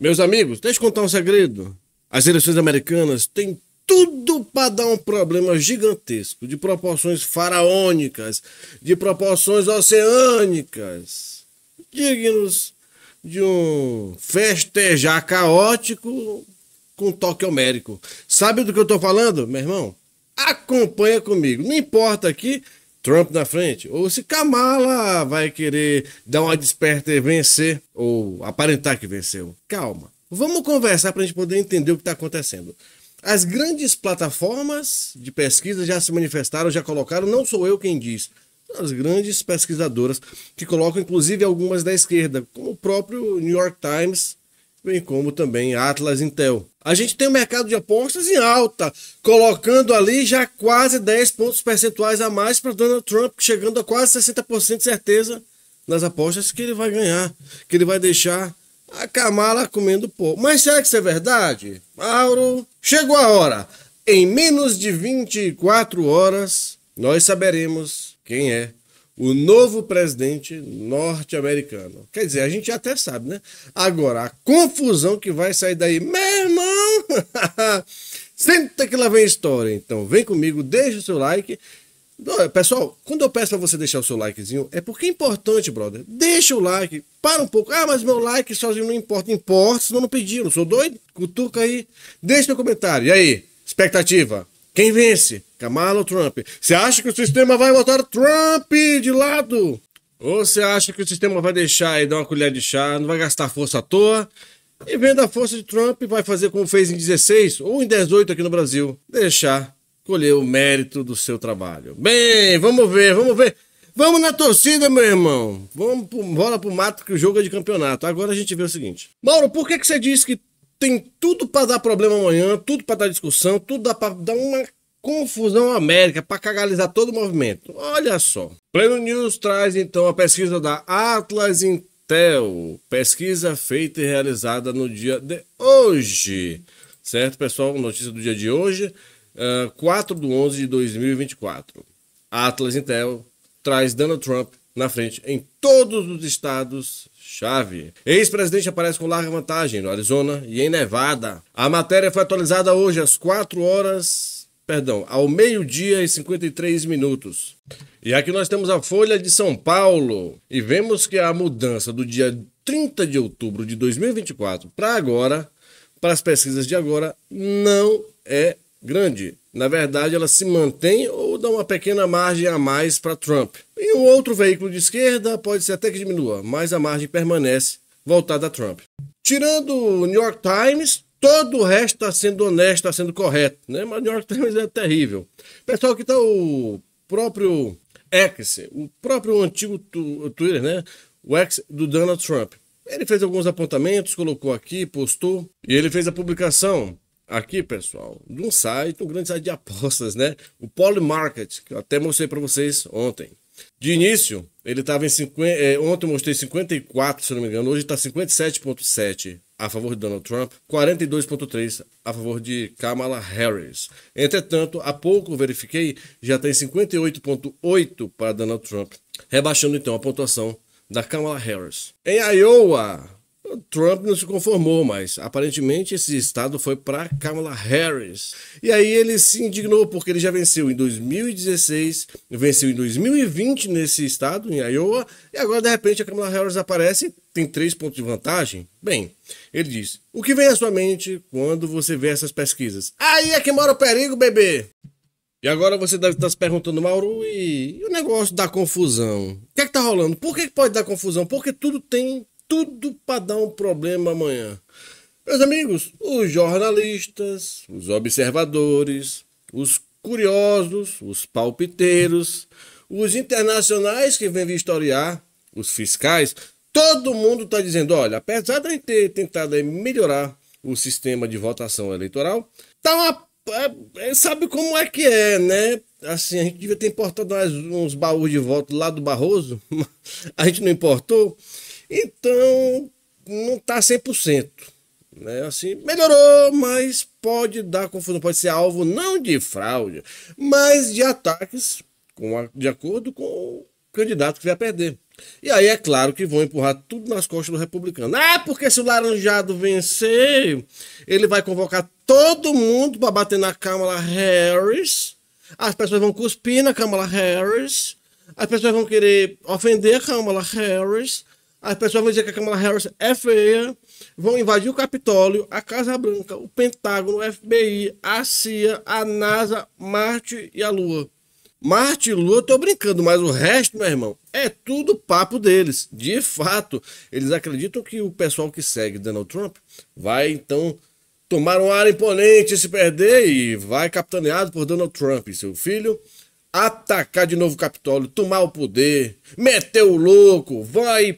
Meus amigos, deixa eu contar um segredo. As eleições americanas têm tudo para dar um problema gigantesco, de proporções faraônicas, de proporções oceânicas, dignos de um festejar caótico com toque homérico. Sabe do que eu estou falando, meu irmão? Acompanha comigo. Não importa aqui Trump na frente, ou se Kamala vai querer dar uma desperta e vencer, ou aparentar que venceu. Calma. Vamos conversar para a gente poder entender o que está acontecendo. As grandes plataformas de pesquisa já se manifestaram, já colocaram, não sou eu quem diz, as grandes pesquisadoras que colocam inclusive algumas da esquerda, como o próprio New York Times bem como também Atlas Intel. A gente tem o um mercado de apostas em alta, colocando ali já quase 10 pontos percentuais a mais para Donald Trump, chegando a quase 60% de certeza nas apostas que ele vai ganhar, que ele vai deixar a Kamala comendo pó. Mas será que isso é verdade? Mauro, chegou a hora. Em menos de 24 horas, nós saberemos quem é o novo presidente norte-americano. Quer dizer, a gente até sabe, né? Agora, a confusão que vai sair daí, meu irmão! Senta que lá vem história. Então, vem comigo, deixa o seu like. Pessoal, quando eu peço para você deixar o seu likezinho, é porque é importante, brother. Deixa o like, para um pouco. Ah, mas meu like sozinho não importa. Importa, senão não pediram. Sou doido? Cutuca aí. Deixa seu comentário. E aí? Expectativa? Quem vence? Kamala ou Trump? Você acha que o sistema vai botar Trump de lado? Ou você acha que o sistema vai deixar e dar uma colher de chá, não vai gastar força à toa? E vendo a força de Trump, vai fazer como fez em 16 ou em 18 aqui no Brasil. Deixar colher o mérito do seu trabalho. Bem, vamos ver, vamos ver. Vamos na torcida, meu irmão. Vamos pro, bola pro mato que o jogo é de campeonato. Agora a gente vê o seguinte. Mauro, por que, que você disse que tem tudo para dar problema amanhã, tudo para dar discussão, tudo dá para dar uma Confusão América para cagalizar todo o movimento. Olha só. Pleno News traz então a pesquisa da Atlas Intel, pesquisa feita e realizada no dia de hoje. Certo, pessoal? Notícia do dia de hoje, uh, ah, 4 de 11 de 2024. A Atlas Intel traz Donald Trump na frente em todos os estados chave. Ex-presidente aparece com larga vantagem no Arizona e em Nevada. A matéria foi atualizada hoje às 4 horas perdão, ao meio-dia e 53 minutos. E aqui nós temos a Folha de São Paulo e vemos que a mudança do dia 30 de outubro de 2024 para agora, para as pesquisas de agora, não é grande. Na verdade, ela se mantém ou dá uma pequena margem a mais para Trump. E um outro veículo de esquerda pode ser até que diminua, mas a margem permanece voltada a Trump. Tirando o New York Times, Todo o resto está sendo honesto, está sendo correto, né? Mas New York Times é terrível. Pessoal, que está o próprio X, o próprio antigo tu, Twitter, né? O X do Donald Trump. Ele fez alguns apontamentos, colocou aqui, postou, e ele fez a publicação aqui, pessoal, de um site, um grande site de apostas, né? O Polymarket, que eu até mostrei para vocês ontem. De início, ele estava em 50, é, eh, ontem eu mostrei 54, se não me engano, hoje está 57.7 a favor de Donald Trump, 42,3% a favor de Kamala Harris. Entretanto, há pouco verifiquei, já tem 58,8% para Donald Trump, rebaixando então a pontuação da Kamala Harris. Em Iowa, Trump não se conformou, mas aparentemente esse estado foi para Kamala Harris. E aí ele se indignou porque ele já venceu em 2016, venceu em 2020 nesse estado, em Iowa, e agora de repente a Kamala Harris aparece, tem três pontos de vantagem. Bem, ele diz: O que vem à sua mente quando você vê essas pesquisas? Aí é que mora o perigo, bebê! E agora você deve estar se perguntando, Mauro, e, e o negócio da confusão? O que é que tá rolando? Por que pode dar confusão? Porque tudo tem tudo para dar um problema amanhã. Meus amigos, os jornalistas, os observadores, os curiosos, os palpiteiros, os internacionais que vêm vistoriar, os fiscais, todo mundo está dizendo: olha, apesar de a gente ter tentado melhorar o sistema de votação eleitoral, tá uma. É, é, sabe como é que é, né? Assim, a gente devia ter importado uns baús de voto lá do Barroso, a gente não importou. Então, não tá 100%. Né? Assim, melhorou, mas pode dar confusão, pode ser alvo não de fraude, mas de ataques a, de acordo com o candidato que vier a perder. E aí é claro que vão empurrar tudo nas costas do republicano. Ah, porque se o laranjado vencer, ele vai convocar todo mundo para bater na Kamala Harris. As pessoas vão cuspir na Kamala Harris. As pessoas vão querer ofender a Kamala Harris. As pessoas vão dizer que a Kamala Harris é feia, vão invadir o Capitólio, a Casa Branca, o Pentágono, o FBI, a CIA, a NASA, Marte e a Lua. Marte e Lua, eu tô brincando, mas o resto, meu irmão, é tudo papo deles. De fato, eles acreditam que o pessoal que segue Donald Trump vai então tomar um ar imponente, se perder e vai capitaneado por Donald Trump e seu filho atacar de novo o Capitólio, tomar o poder, meter o louco, vai.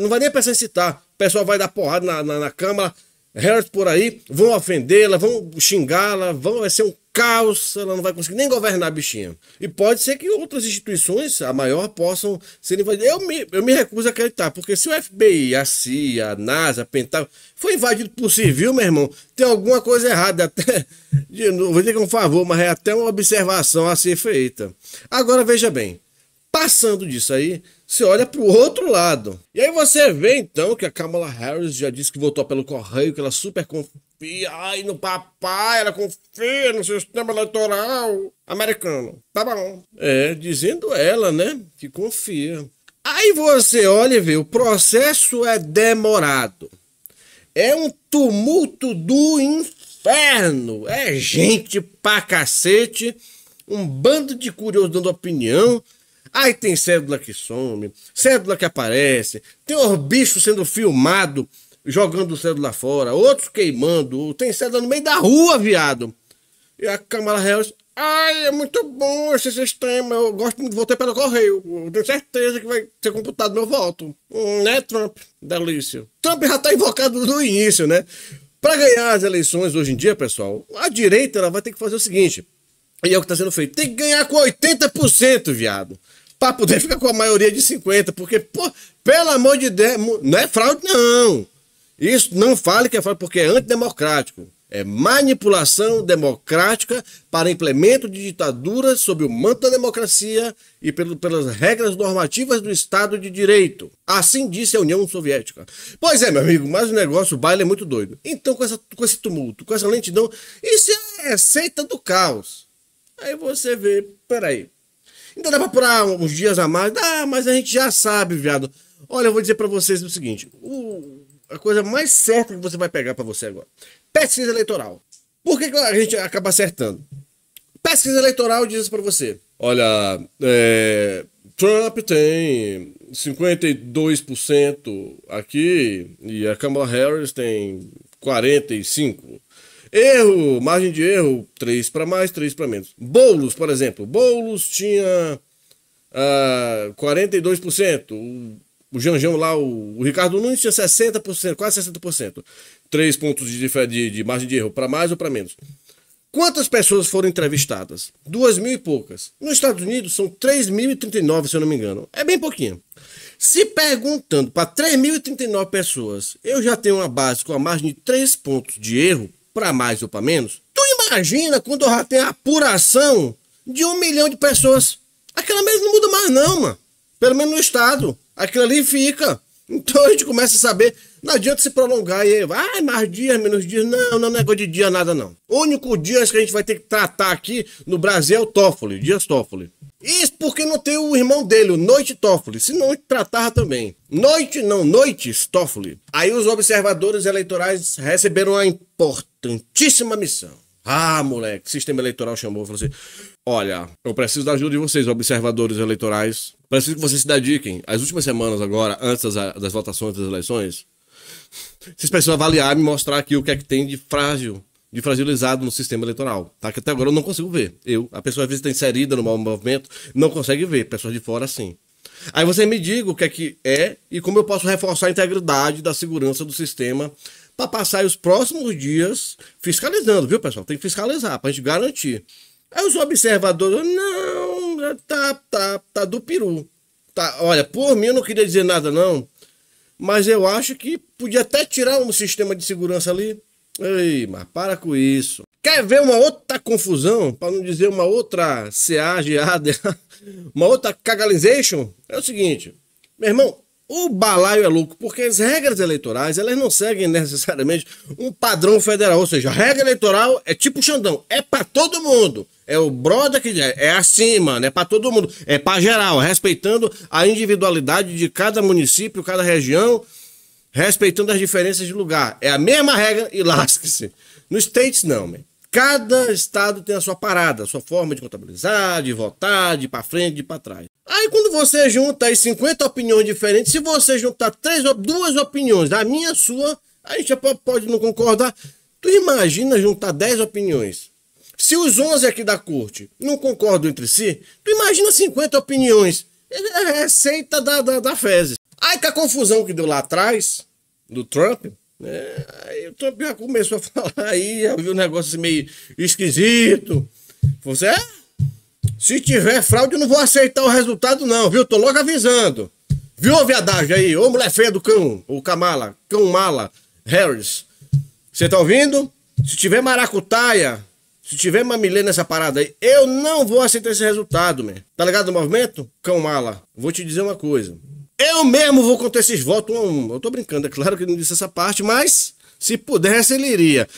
Não vai nem citar. O pessoal vai dar porrada na, na, na Câmara, Harris por aí, vão ofendê-la, vão xingá-la, vão vai ser um calça, ela não vai conseguir nem governar a bichinha. E pode ser que outras instituições, a maior, possam ser invadidas. Eu me, eu me recuso a acreditar, porque se o FBI, a CIA, a NASA, a Pentágono, foi invadido por civil, meu irmão, tem alguma coisa errada. Até, de, não vou dizer que um favor, mas é até uma observação a ser feita. Agora veja bem, passando disso aí, você olha para o outro lado. E aí você vê então que a Kamala Harris já disse que votou pelo correio, que ela super confia ai, no papai, ela confia no sistema eleitoral americano. Tá bom. É, dizendo ela, né, que confia. Aí você olha e vê, o processo é demorado. É um tumulto do inferno. É gente pra cacete, um bando de curiosos dando opinião Aí tem cédula que some, cédula que aparece, tem os bichos sendo filmado jogando cédula fora, outros queimando, tem cédula no meio da rua, viado. E a Câmara Real Ai, é muito bom esse sistema. Eu gosto muito de votar pelo correio. Eu tenho certeza que vai ser computado meu voto. Hum, né, Trump? Delícia. Trump já tá invocado no início, né? Para ganhar as eleições hoje em dia, pessoal, a direita ela vai ter que fazer o seguinte. E é o que tá sendo feito. Tem que ganhar com 80%, viado para poder ficar com a maioria de 50, porque, pô, pelo amor de Deus, não é fraude, não. Isso não fale que é fraude, porque é antidemocrático. É manipulação democrática para implemento de ditaduras sob o manto da democracia e pelo, pelas regras normativas do Estado de Direito. Assim disse a União Soviética. Pois é, meu amigo, mas o negócio, o baile é muito doido. Então, com, essa, com esse tumulto, com essa lentidão, isso é a receita do caos. Aí você vê, peraí, Ainda então dá pra apurar uns dias a mais. Dá, mas a gente já sabe, viado. Olha, eu vou dizer para vocês o seguinte: o, a coisa mais certa que você vai pegar para você agora. Pesquisa eleitoral. Por que, que a gente acaba acertando? Pesquisa eleitoral diz para você: olha, é, Trump tem 52% aqui e a Kamala Harris tem 45%. Erro, margem de erro, 3 para mais, 3 para menos. Boulos, por exemplo. Boulos tinha uh, ah, 42%. O, o Janjão lá, o, o, Ricardo Nunes tinha 60%, quase 60%. 3 pontos de, de, de margem de erro, para mais ou para menos. Quantas pessoas foram entrevistadas? Duas mil e poucas. Nos Estados Unidos são 3.039, se eu não me engano. É bem pouquinho. Se perguntando para 3.039 pessoas, eu já tenho uma base com a margem de 3 pontos de erro para mais ou para menos, tu imagina quando já tem a apuração de um milhão de pessoas. Aquela mesa não muda mais não, mano. Pelo menos no estado. Aquilo ali fica. Então a gente começa a saber. Não adianta se prolongar e vai mais dias, menos dias. Não, não é negócio de dia, nada não. O único dia que a gente vai ter que tratar aqui no Brasil é o Toffoli, Dias Toffoli. Isso porque não tem o irmão dele, o Noite Toffoli, Se não, tratava também. Noite não, Noites Toffoli. Aí os observadores eleitorais receberam a importância importantíssima missão. Ah, moleque, sistema eleitoral chamou e falou assim: Olha, eu preciso da ajuda de vocês, observadores eleitorais. Preciso que vocês se dediquem. As últimas semanas agora, antes das, das votações das eleições, vocês precisam avaliar e me mostrar aqui o que é que tem de frágil, de fragilizado no sistema eleitoral. Tá? Que até agora eu não consigo ver. Eu, a pessoa às vezes está inserida no mau movimento, não consegue ver. Pessoas de fora, sim. Aí você me diga o que é que é e como eu posso reforçar a integridade da segurança do sistema para passar os próximos dias fiscalizando, viu, pessoal? Tem que fiscalizar para a gente garantir. Aí os observadores, não, tá, tá, tá do peru. Tá, olha, por mim eu não queria dizer nada, não. Mas eu acho que podia até tirar um sistema de segurança ali. Ei, mas para com isso. Quer ver uma outra confusão? Para não dizer uma outra CA, uma outra cagalization? É o seguinte, meu irmão, o balaio é louco, porque as regras eleitorais elas não seguem necessariamente um padrão federal, ou seja, a regra eleitoral é tipo Xandão, é para todo mundo. É o brother que é, é assim, mano, é para todo mundo, é para geral, respeitando a individualidade de cada município, cada região, respeitando as diferenças de lugar. É a mesma regra e lasque-se. No States não, man. Cada estado tem a sua parada, a sua forma de contabilizar, de votar, de ir para frente, de ir para trás. Aí quando você junta aí 50 opiniões diferentes, se você juntar três, duas opiniões, a minha, a sua, a gente pode não concordar. Tu imagina juntar 10 opiniões. Se os 11 aqui da corte não concordam entre si, tu imagina 50 opiniões. É receita é, é da, da, da fezes. Aí que a confusão que deu lá atrás, do Trump, né? Aí o Trump já começou a falar aí, já viu um negócio assim meio esquisito. Você é? Se tiver fraude, eu não vou aceitar o resultado, não, viu? Tô logo avisando. Viu, ô viadagem aí? Ô mulher feia do cão, o Kamala, cão mala, Harris. Você tá ouvindo? Se tiver maracutaia, se tiver mamilê nessa parada aí, eu não vou aceitar esse resultado, meu. Tá ligado o movimento? Cão mala. Vou te dizer uma coisa. Eu mesmo vou contar esses votos. Um, eu tô brincando, é claro que não disse essa parte, mas se pudesse, ele iria.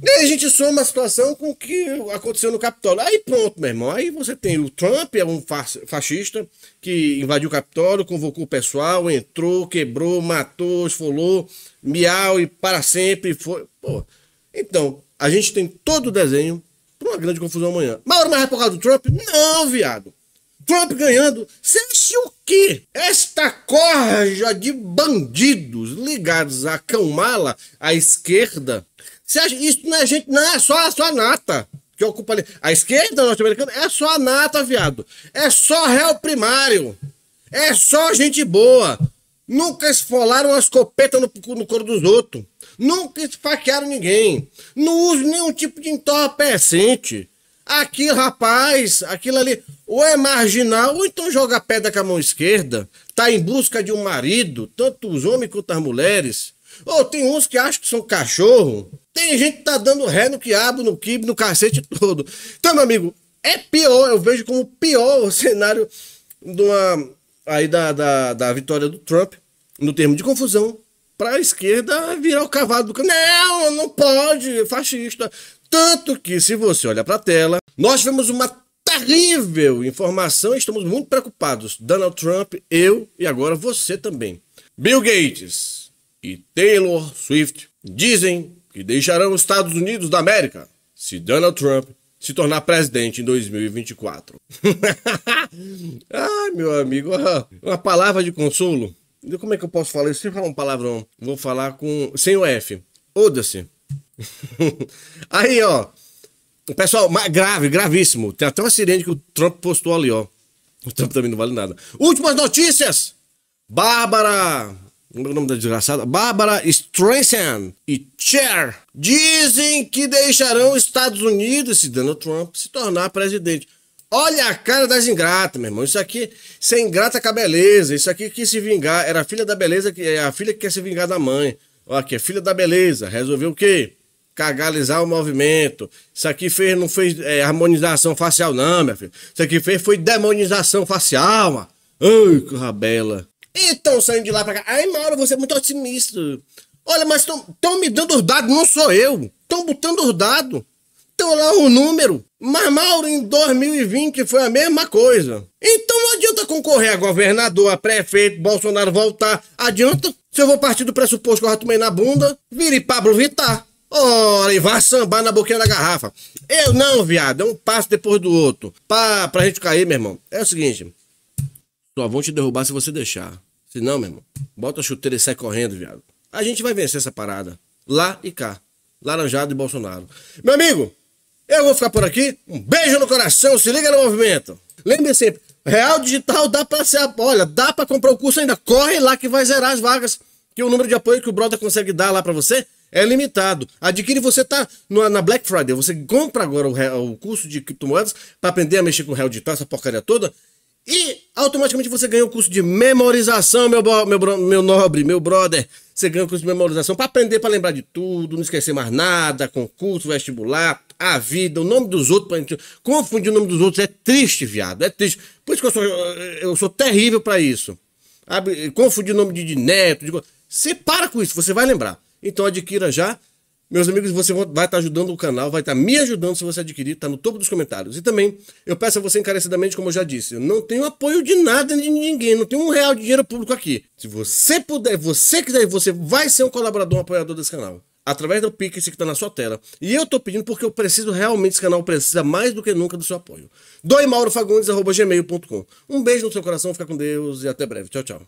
E aí a gente soma a situação com o que aconteceu no Capitólio. Aí pronto, meu irmão. Aí você tem o Trump, é um fascista que invadiu o Capitólio, convocou o pessoal, entrou, quebrou, matou, esfolou, miau e para sempre foi. Pô. Então, a gente tem todo o desenho para uma grande confusão amanhã. Mauro, mas é por causa do Trump? Não, viado. Trump ganhando. Você o que esta corja de bandidos ligados a mala à esquerda, a, isso não é gente, não é só, a a nata que ocupa ali. A esquerda norte-americana é só a nata, viado. É só réu primário. É só gente boa. Nunca esfolaram a escopeta no, no couro dos outros. Nunca esfaquearam ninguém. Não usam nenhum tipo de entorpecente. Aqui, rapaz, aquilo ali ou é marginal ou então joga pedra com a mão esquerda. Tá em busca de um marido, tanto os homens quanto as mulheres. Ou tem uns que acham que são cachorro. Tem gente que tá dando ré no quiabo, no quibe, no cacete todo. Então, meu amigo, é pior, eu vejo como pior o cenário de uma, aí da, da, da vitória do Trump, no termo de confusão, para a esquerda virar o cavalo do... Não, não pode, é fascista. Tanto que, se você olha para a tela, nós tivemos uma terrível informação e estamos muito preocupados. Donald Trump, eu e agora você também. Bill Gates e Taylor Swift dizem que deixarão os Estados Unidos da América se Donald Trump se tornar presidente em 2024. ah, meu amigo, uma palavra de consolo. Como é que eu posso falar isso sem falar um palavrão? Vou falar com sem o F. Oda-se. Aí, ó. Pessoal, grave, gravíssimo. Tem até uma sirene que o Trump postou ali, ó. O Trump também não vale nada. Últimas notícias! Bárbara. Como é o nome da desgraçada? Bárbara Streisand e Cher dizem que deixarão Estados Unidos se Donald Trump se tornar presidente. Olha a cara das ingratas, meu irmão. Isso aqui, sem é ingrata com a beleza. Isso aqui que se vingar. Era a filha da beleza, que é a filha que quer se vingar da mãe. Olha aqui, é filha da beleza. Resolveu o quê? cagalizar o movimento. Isso aqui fez, não fez é, harmonização facial, não, minha filha. Isso aqui fez foi demonização facial, mano. Ai, que rabela. Então, saindo de lá pra cá. Ai, Mauro, você é muito otimista. Olha, mas estão me dando os dados, não sou eu. Estão botando os dados. Estão lá o número. Mas, Mauro, em 2020 foi a mesma coisa. Então não adianta concorrer a governador, a prefeito, Bolsonaro voltar. Adianta? Se eu vou partir do pressuposto que eu já tomei na bunda, vire Pablo Vittar. Ora, e vá sambar na boquinha da garrafa. Eu não, viado. É um passo depois do outro. para pra gente cair, meu irmão. É o seguinte. Só vão te derrubar se você deixar. Se não, meu irmão, bota a chuteira e sai correndo, viado. A gente vai vencer essa parada. Lá e cá. Laranjado e Bolsonaro. Meu amigo, eu vou ficar por aqui. Um beijo no coração. Se liga no movimento. Lembre sempre, Real Digital dá pra ser... Olha, dá pra comprar o curso ainda. Corre lá que vai zerar as vagas. Que é o número de apoio que o brother consegue dar lá pra você é limitado. Adquire, você tá na Black Friday, você compra agora o, o curso de criptomoedas para aprender a mexer com o real digital, essa porcaria toda, e automaticamente você ganha o um curso de memorização, meu, meu, meu nobre, meu brother. Você ganha o um curso de memorização para aprender, para lembrar de tudo, não esquecer mais nada, concurso, vestibular, a vida, o nome dos outros. gente confundir o nome dos outros é triste, viado, é triste. Por isso que eu sou, eu sou terrível para isso. Confundir o nome de, de neto, de... Você para com isso, você vai lembrar. Então adquira já. Meus amigos, você vai estar tá ajudando o canal, vai estar tá me ajudando se você adquirir, está no topo dos comentários. E também, eu peço a você encarecidamente, como eu já disse, eu não tenho apoio de nada de ninguém, não tenho um real de dinheiro público aqui. Se você puder, você quiser, você vai ser um colaborador, um apoiador desse canal. Através do Pix que está na sua tela. E eu estou pedindo porque eu preciso realmente, esse canal precisa mais do que nunca do seu apoio. Doi mauro Um beijo no seu coração, fica com Deus e até breve. Tchau, tchau.